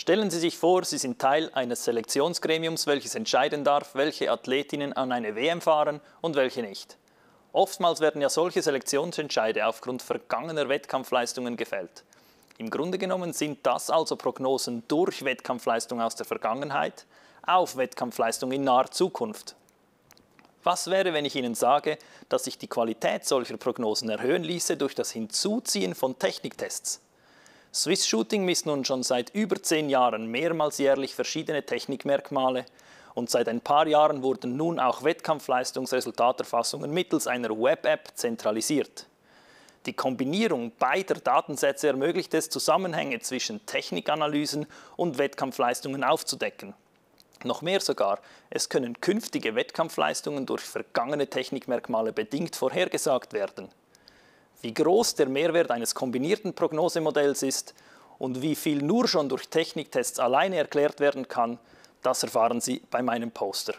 Stellen Sie sich vor, Sie sind Teil eines Selektionsgremiums, welches entscheiden darf, welche Athletinnen an eine WM fahren und welche nicht. Oftmals werden ja solche Selektionsentscheide aufgrund vergangener Wettkampfleistungen gefällt. Im Grunde genommen sind das also Prognosen durch Wettkampfleistung aus der Vergangenheit auf Wettkampfleistung in naher Zukunft. Was wäre, wenn ich Ihnen sage, dass sich die Qualität solcher Prognosen erhöhen ließe durch das Hinzuziehen von Techniktests? Swiss Shooting misst nun schon seit über zehn Jahren mehrmals jährlich verschiedene Technikmerkmale und seit ein paar Jahren wurden nun auch Wettkampfleistungsresultaterfassungen mittels einer Web-App zentralisiert. Die Kombinierung beider Datensätze ermöglicht es, Zusammenhänge zwischen Technikanalysen und Wettkampfleistungen aufzudecken. Noch mehr sogar, es können künftige Wettkampfleistungen durch vergangene Technikmerkmale bedingt vorhergesagt werden wie groß der Mehrwert eines kombinierten Prognosemodells ist und wie viel nur schon durch Techniktests alleine erklärt werden kann, das erfahren Sie bei meinem Poster.